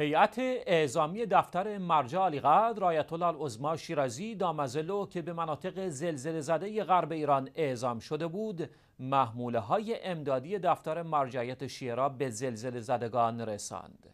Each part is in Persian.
هیئت اعزامی دفتر مرجع علیقدر آیت الله شیرازی دامزلو که به مناطق زلزله زده غرب ایران اعزام شده بود محموله های امدادی دفتر مرجعیت شیرا به زلزله زدگان رساند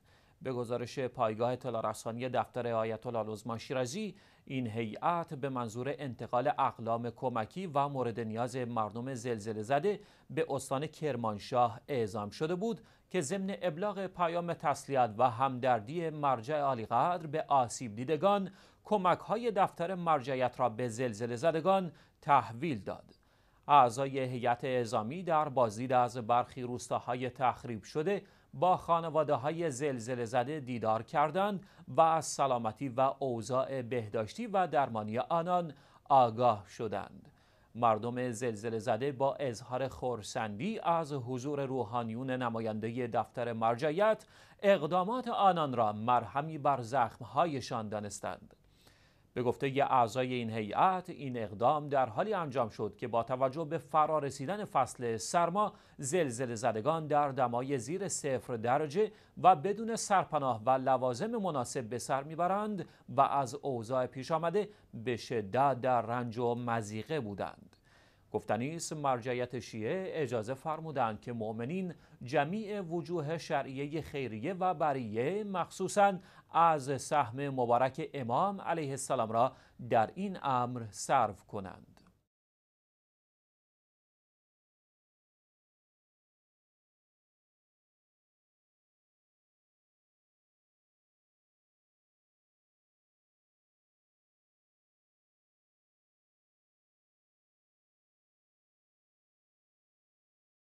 به گزارش پایگاه تلارسانی دفتر آیت الله شیرازی این هیئت به منظور انتقال اقلام کمکی و مورد نیاز مردم زلزله زده به استان کرمانشاه اعزام شده بود که ضمن ابلاغ پیام تسلیت و همدردی مرجع عالیقدر به آسیب دیدگان کمک های دفتر مرجعیت را به زلزله زدگان تحویل داد. اعضای هیئت اعزامی در بازدید از برخی روستاهای تخریب شده با خانواده های زلزله زده دیدار کردند و از سلامتی و اوضاع بهداشتی و درمانی آنان آگاه شدند. مردم زلزله زده با اظهار خورسندی از حضور روحانیون نماینده دفتر مرجعیت اقدامات آنان را مرهمی بر زخمهایشان دانستند. به گفته اعضای این هیئت این اقدام در حالی انجام شد که با توجه به فرا رسیدن فصل سرما زلزله زدگان در دمای زیر صفر درجه و بدون سرپناه و لوازم مناسب به سر میبرند و از اوضاع پیش آمده به شدت در رنج و مزیقه بودند گفتنی مرجعیت شیعه اجازه فرمودند که مؤمنین جمیع وجوه شرعیه خیریه و بریه مخصوصا از سهم مبارک امام علیه السلام را در این امر صرف کنند